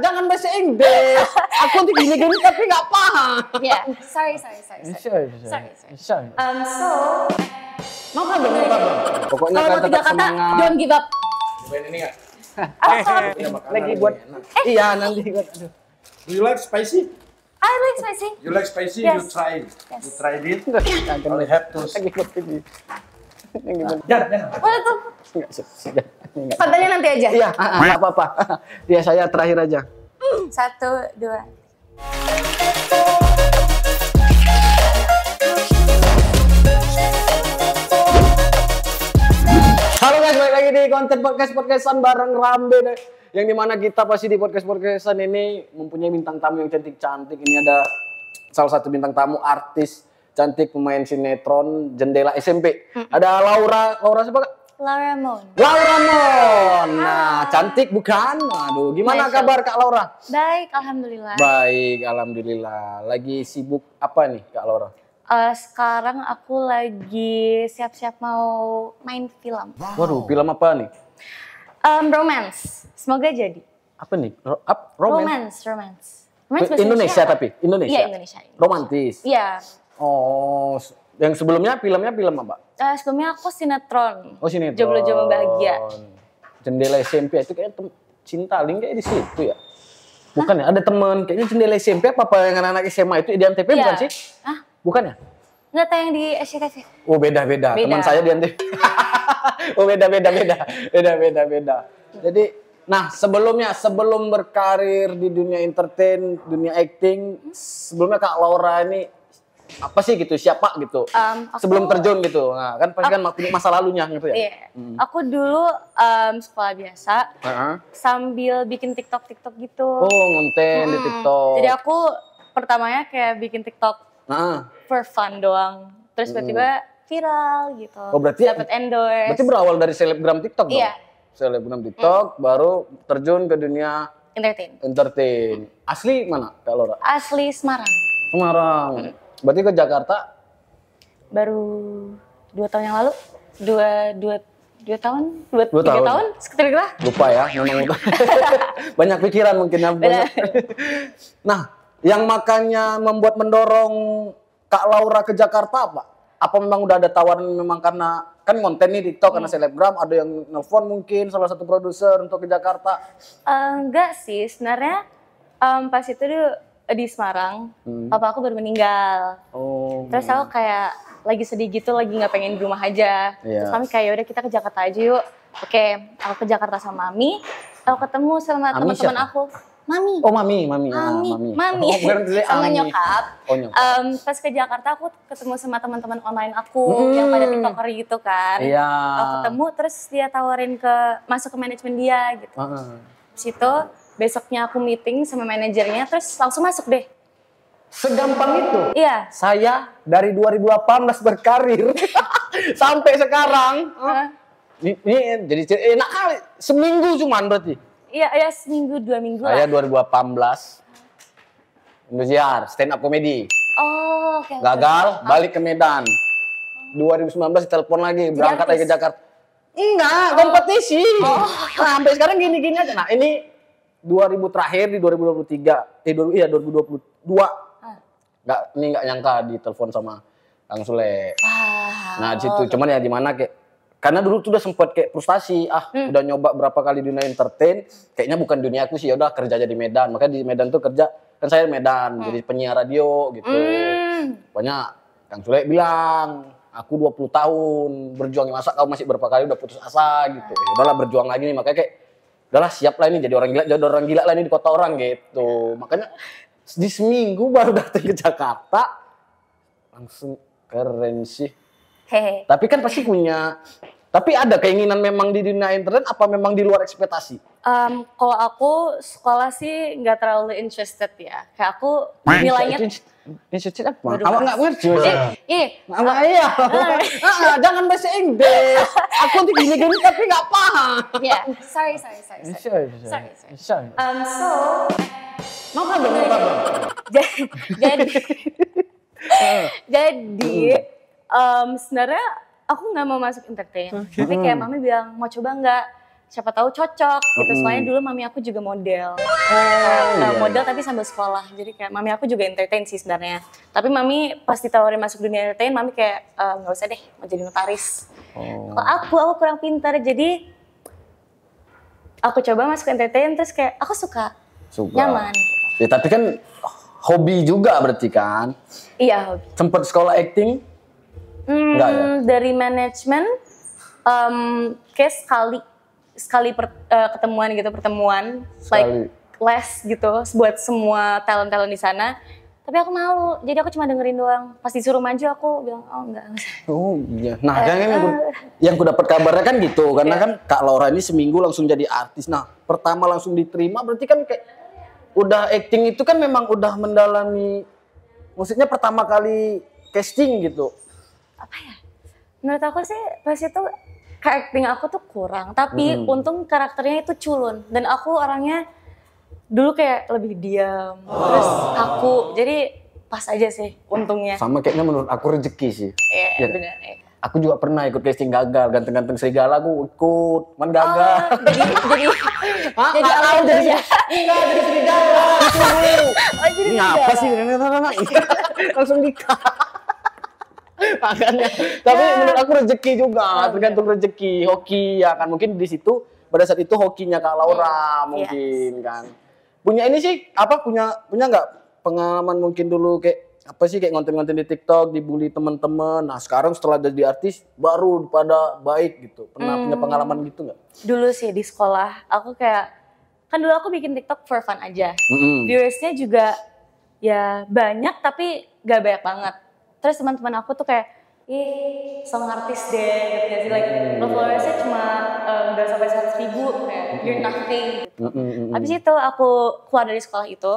jangan bahasa Inggris. Aku tuh gini gini tapi nggak paham. Yeah, sorry, sorry, sorry, sorry. sorry. sorry, sorry. Um, so, no problem, no problem. Pokoknya Kalau kan tetap kata, semangat. Don't give up. Ini ini nggak? Iya, Lagi buat. Eh. Iya nanti. buat. Do you like spicy? I like spicy. You like spicy? Yes. You try. Yes. You try it. I have to. Lagi buat ini. Jangan, jangan. What Nggak Enggak, sudah. Fotonya nanti aja. Iya, nggak apa-apa. Ya saya terakhir aja. Hmm, satu, dua. Halo guys, balik lagi di konten podcast podcastan bareng Rambe yang dimana kita pasti di podcast podcastan ini mempunyai bintang tamu yang cantik-cantik. Ini ada salah satu bintang tamu artis cantik pemain sinetron jendela SMP. Hmm. Ada Laura, Laura siapa kak? Laura Moon. Laura Moon. Nah, cantik bukan? Aduh, gimana Masya. kabar Kak Laura? Baik, alhamdulillah. Baik, alhamdulillah. Lagi sibuk apa nih Kak Laura? Uh, sekarang aku lagi siap-siap mau main film. Wow. Waduh, film apa nih? Um, romance. Semoga jadi. Apa nih? Ro ap romance. Romance, romance. Indonesia, Indonesia tapi Indonesia. Iya, Indonesia, Indonesia. Romantis. Iya. Oh, yang sebelumnya filmnya film apa? Uh, sebelumnya aku sinetron. Oh sinetron. Jomblo-jomblo bahagia. Jendela SMP itu kayak cinta link kayak di situ ya. Bukan ya? Hah? ya? Ada temen kayaknya jendela SMP apa apa yang anak-anak SMA itu di Antv ya. bukan iya. sih? Hah? Bukan ya? tahu yang di SCTV. Oh beda beda. beda. Teman saya di Antv. oh beda beda beda beda beda beda. Jadi Nah, sebelumnya sebelum berkarir di dunia entertain, dunia acting, hmm? sebelumnya Kak Laura ini apa sih gitu siapa gitu um, aku, sebelum terjun gitu nah kan pasti kan punya masa lalunya gitu ya iya. hmm. aku dulu um, sekolah biasa uh -huh. sambil bikin tiktok tiktok gitu oh ngonten hmm. di tiktok jadi aku pertamanya kayak bikin tiktok uh -huh. for fun doang terus tiba-tiba hmm. viral gitu oh berarti dapat endorse berarti berawal dari selebgram tiktok dong iya. selebgram tiktok hmm. baru terjun ke dunia entertain entertain asli mana kak Laura asli Semarang Semarang. Berarti ke Jakarta? Baru dua tahun yang lalu. Dua, dua, dua tahun? Dua, dua tahun. tahun? Sekitar lah. Lupa ya, banyak pikiran mungkin. yang Banyak. nah, yang makanya membuat mendorong Kak Laura ke Jakarta apa? Apa memang udah ada tawaran memang karena kan konten nih TikTok hmm. karena selebgram ada yang nelfon mungkin salah satu produser untuk ke Jakarta? Uh, enggak sih, sebenarnya um, pas itu dulu Eh, di Semarang, hmm. papa aku baru meninggal. Oh. Terus iya. aku kayak lagi sedih gitu, lagi nggak pengen di rumah aja. Yeah. Terus kami kayak udah kita ke Jakarta aja yuk. Oke, okay, aku ke Jakarta sama Mami. Aku ketemu sama teman-teman aku. Mami. Oh, Mami, Mami. Ah, mami, Mami. mami. Oh, sama nyokap. Oh, nyokap. Um, pas ke Jakarta aku ketemu sama teman-teman online aku hmm. yang pada TikToker gitu kan. Iya. Yeah. Aku ketemu terus dia tawarin ke masuk ke manajemen dia gitu. Uh -huh. Situ besoknya aku meeting sama manajernya terus langsung masuk deh segampang itu iya saya dari 2018 berkarir sampai sekarang uh. ini, ini jadi eh, enak kali seminggu cuman berarti iya ya seminggu dua minggu saya lah. 2018 Indosiar stand up comedy oh okay, gagal okay. Ah. balik ke Medan 2019 telepon lagi berangkat lagi ke Jakarta enggak kompetisi oh. sampai sekarang gini-gini aja nah ini 2000 terakhir di 2023 eh 20, iya 2022 ah. nggak ini nggak nyangka ditelepon sama Kang Sule wow. nah situ cuman ya di mana kayak karena dulu tuh udah sempet kayak frustasi ah hmm. udah nyoba berapa kali dunia entertain kayaknya bukan dunia aku sih ya udah kerja aja di Medan makanya di Medan tuh kerja kan saya Medan hmm. jadi penyiar radio gitu hmm. banyak Kang Sule bilang aku 20 tahun berjuang masa kau masih berapa kali udah putus asa gitu ya udahlah berjuang lagi nih makanya kayak udahlah siap lah ini jadi orang gila jadi orang gila lah ini di kota orang gitu makanya di seminggu baru datang ke Jakarta langsung keren sih Hehehe. tapi kan pasti punya tapi ada keinginan memang di dunia internet apa memang di luar ekspektasi? Um, kalau aku sekolah sih nggak terlalu interested ya. Kayak aku nilainya interested apa? Awak nggak ngerti? Iya. Awak iya. iya. Ah, iya. Eh. Ah, ah, jangan bahasa Inggris. Aku nanti gini gini tapi nggak paham. Ya, sorry sorry sorry. Sorry sorry. sorry. Um, so. No problem, no problem. Jadi, eh. jadi um, sebenarnya aku nggak mau masuk entertain okay. tapi kayak mami bilang mau coba nggak siapa tahu cocok gitu soalnya dulu mami aku juga model oh, nah, iya. model tapi sambil sekolah jadi kayak mami aku juga entertain sih sebenarnya tapi mami pas ditawarin masuk dunia entertain mami kayak eh, nggak e, usah deh mau jadi notaris oh. kalau aku aku kurang pintar jadi aku coba masuk entertain terus kayak aku suka, suka. nyaman ya tapi kan hobi juga berarti kan iya hobi sempat sekolah acting Hmm, ya? Dari manajemen um, kayak sekali sekali per, uh, ketemuan gitu pertemuan sekali. like less gitu buat semua talent-talent di sana tapi aku malu jadi aku cuma dengerin doang pas disuruh maju aku bilang oh enggak oh iya nah kan eh, yang, uh, yang ku dapat kabarnya kan gitu karena iya. kan kak Laura ini seminggu langsung jadi artis nah pertama langsung diterima berarti kan kayak udah acting itu kan memang udah mendalami maksudnya pertama kali casting gitu apa ya? Menurut aku sih pas itu kayak acting aku tuh kurang, tapi hmm. untung karakternya itu culun dan aku orangnya dulu kayak lebih diam, oh. terus aku jadi pas aja sih untungnya. Sama kayaknya menurut aku rezeki sih. Iya, yeah, benar. Iya. Aku juga pernah ikut casting gagal, ganteng-ganteng serigala aku ikut, man gagal. Oh, jadi jadi ah, jadi jadi, jadi jadi enggak jadi serigala. oh, jadi Ini apa sih? Nah, nah, nah, Langsung dikat makanya tapi yeah. menurut aku rezeki juga tergantung rezeki hoki ya kan mungkin di situ pada saat itu hokinya kak Laura yeah. mungkin yes. kan punya ini sih apa punya punya nggak pengalaman mungkin dulu kayak apa sih kayak ngonten-ngonten di TikTok dibully teman-teman. Nah sekarang setelah jadi artis baru pada baik gitu. Pernah hmm. punya pengalaman gitu nggak? Dulu sih di sekolah aku kayak kan dulu aku bikin TikTok for fun aja. Mm -hmm. Viewersnya juga ya banyak tapi gak banyak banget terus teman-teman aku tuh kayak ih song artis deh gitu ya sih like hmm. followersnya cuma eh, nggak sampai seratus ribu kayak you're hmm. nothing gitu. Mm hmm, hmm. abis itu aku keluar dari sekolah itu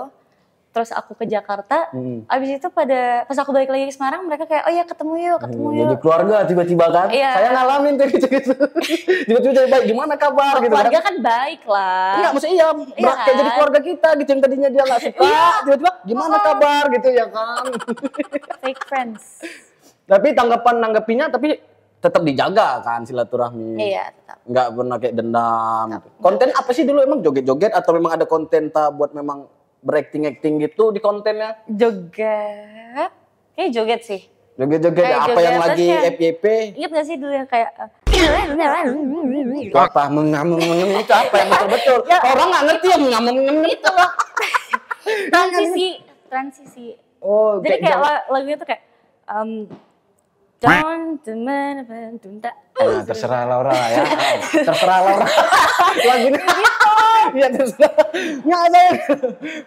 terus aku ke Jakarta hmm. abis itu pada pas aku balik lagi ke Semarang mereka kayak oh ya ketemu yuk ketemu hmm, yuk jadi keluarga tiba-tiba kan iya. saya ngalamin kayak gitu gitu tiba-tiba jadi baik gimana kabar keluarga gitu keluarga kan? kan baik lah enggak maksudnya iya, iya kan? kayak jadi kan? keluarga kita gitu yang tadinya dia nggak suka iya. tiba-tiba gimana oh. kabar gitu ya kan fake friends tapi tanggapan nanggapinya tapi tetap dijaga kan silaturahmi. Iya, tetap. nggak pernah kayak dendam. Tetap. Konten apa sih dulu emang joget-joget atau memang ada konten tak buat memang berakting acting gitu di kontennya? Joget. Kayak joget sih. Joget-joget apa joget yang lagi FYP? Ingat gak sih dulu yang kayak apa Mengamun-mengamun itu apa yang betul-betul ya, orang nggak ngerti yang mengamun-mengamun itu loh transisi transisi oh jadi kayak jauh. lagunya tuh kayak um, Don teman tunda. Nah, terserah Laura ya. terserah Laura. Gitu. Lagunya gitu. Iya, ya terserah. Nggak saya.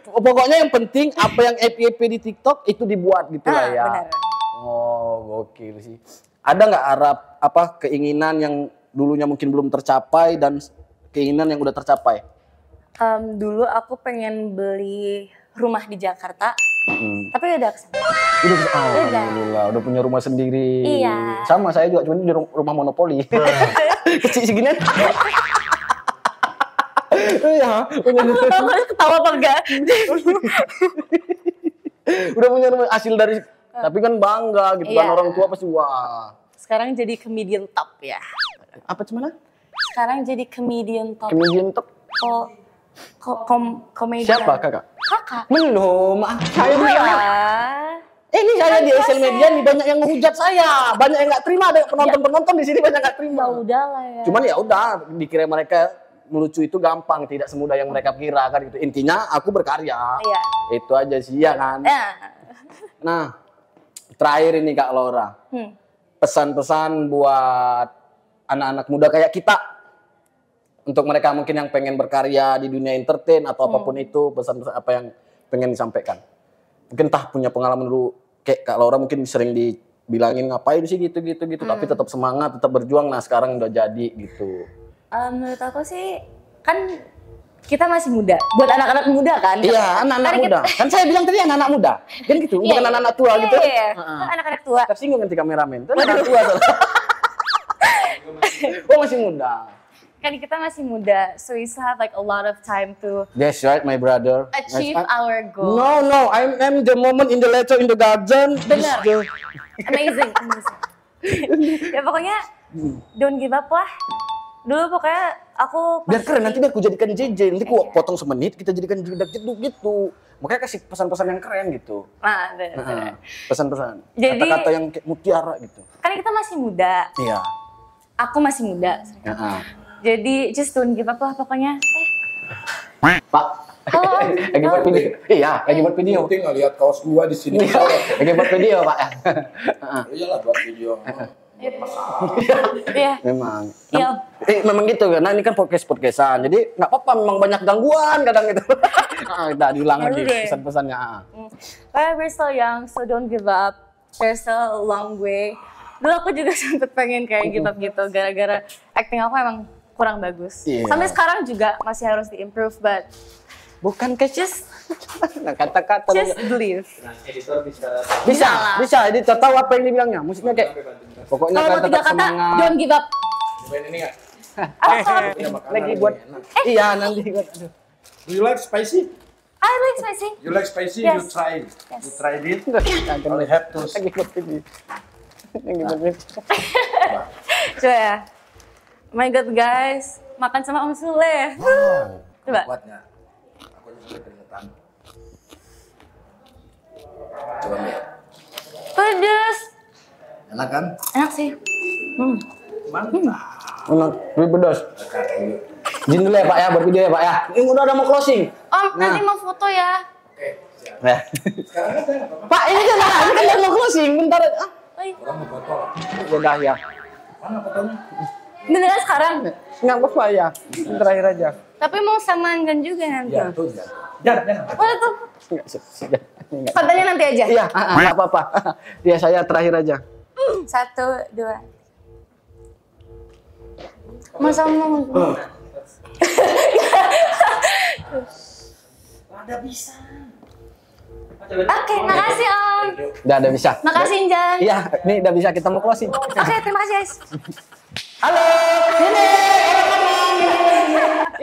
Pokoknya yang penting apa yang FYP di TikTok itu dibuat gitu lah ah, ya. Oh gokil sih. Ada nggak Arab apa keinginan yang dulunya mungkin belum tercapai dan keinginan yang udah tercapai? Um, dulu aku pengen beli rumah di Jakarta. Mm. Tapi udah kesana. Udah Oh, udah. udah punya rumah sendiri. Iya. Sama saya juga, cuma di rumah monopoli. Kecil segini. Iya, punya Aku ketawa apa enggak? Udah punya hasil dari ah. tapi kan bangga gitu kan iya. orang tua pasti wah. Sekarang jadi comedian top ya. Apa cuman? Sekarang jadi comedian top. Comedian top. kok ko kom komedian. Siapa kakak? Kakak. Belum, ah, saya Ini saya di SL Media nih banyak yang menghujat saya, banyak yang nggak terima ada penonton-penonton di sini banyak nggak terima. Ya udah lah ya. Cuman ya udah dikira mereka melucu itu gampang, tidak semudah yang mereka kira kan gitu. Intinya aku berkarya. Iya. Itu aja sih ya kan. Iya. Nah, terakhir ini Kak Laura. pesan hmm. Pesan-pesan buat anak-anak muda kayak kita untuk mereka mungkin yang pengen berkarya di dunia entertain atau hmm. apapun itu pesan-pesan apa yang pengen disampaikan. Mungkin entah punya pengalaman dulu kayak Kak Laura mungkin sering dibilangin ngapain sih gitu-gitu gitu, gitu, gitu. Hmm. tapi tetap semangat, tetap berjuang. Nah, sekarang udah jadi gitu. Um, menurut aku sih kan kita masih muda. Buat anak-anak muda kan? Iya, anak-anak muda. Kita... Kan saya bilang tadi anak-anak muda. Kan gitu, iya, bukan iya. anak-anak tua yeah, gitu. Iya, yeah. Iya. uh-huh. Kan anak-anak tua. tapi Tersinggung nanti kameramen. Itu kan anak tua tuh. oh, masih muda. Kan kita masih muda, so we still have like a lot of time to That's right, my brother. Achieve yes, our goal. No, no, I'm, I'm the moment in the letter in the garden. Benar. amazing, amazing. ya pokoknya hmm. don't give up lah. Dulu pokoknya aku pasti... Biar keren nanti biar aku jadikan JJ, nanti aku eh, iya. potong semenit kita jadikan jedak jeduk gitu. Makanya kasih pesan-pesan yang keren gitu. Nah, bener, pesan-pesan. Jadi kata-kata yang kayak mutiara gitu. kan kita masih muda. Iya. Aku masih muda. Uh -huh. Jadi just don't give up lah pokoknya. Eh. Pak, Oh, lagi buat oh. video. Iya, lagi buat video. Penting ngeliat kaos gua di sini. Iya, lagi buat video, Pak. Iyalah buat video. Iya. memang. Iya. Eh, memang gitu Nah ini kan podcast podcastan. Jadi nggak apa-apa memang banyak gangguan kadang gitu. nah, udah diulang ya lagi pesan-pesannya. Hmm. Ah. Kayak we're still young, so don't give up. There's a long way. Dulu aku juga sempet pengen kayak gitu gitu gara-gara acting aku emang kurang bagus. Yeah. Sampai sekarang juga masih harus diimprove but Bukan ke just nah, kata-kata just believe. Nah, editor bisa bisa, lah. bisa editor tahu apa yang dibilangnya. Maksudnya kayak pokoknya kalau tiga kata semangat. don't give up. Bukan ini ya lagi buat eh. iya nanti buat. Do you like spicy? I like spicy. You like spicy? Yes. You try it. Yes. You try it. Only have to. Lagi buat ini. Lagi nah. buat ini. Coba ya. My God guys, makan sama Om Sule. Wow. Coba. Kuatnya. Coba ya. Pedes. Enak kan? Enak sih. Hmm. Mantap. Enak, lebih pedas. Jin dulu ya Pak ya, berpijak ya Pak ya. Ini udah ada mau closing. Om, nah. nanti mau foto ya. Oke. Ya. Pak, ini kan ini kan mau closing, bentar. Ah. Orang mau foto. Udah ya. Mana fotonya? Beneran sekarang? Nggak apa-apa ya, terakhir aja. Tapi mau samaan kan juga nanti. Iya, tuh. Jangan, jangan. Mana tuh? Nggak, Iya. Fotonya nanti aja. Iya, ah, ah, nggak apa-apa. Ya saya terakhir aja. Hmm, satu, dua. Masa mau? Ada bisa. Oke, okay, makasih Om. Udah ada bisa. Makasih Injan. Iya, ini udah bisa kita mau closing. Oke, okay, terima kasih guys. Halo, ini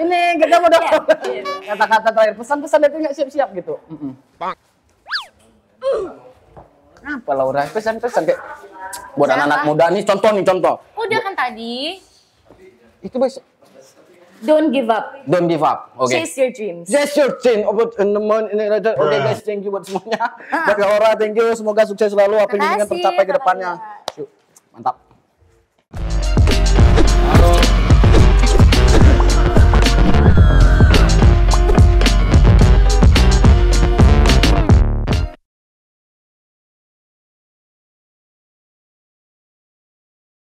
ini kita mau iya. dapat kata-kata terakhir pesan-pesan itu nggak siap-siap gitu. Mm -mm. Kenapa Laura? Pesan-pesan kayak buat anak-anak muda nih contoh nih contoh. Udah oh, kan tadi. Itu bisa Don't give up. Don't give up. Okay. Chase your dreams. Chase your dream. About in the moon. Oke okay, guys, thank you buat semuanya. Buat Laura, thank you. Semoga sukses selalu apa yang ingin tercapai ke depannya. Mantap.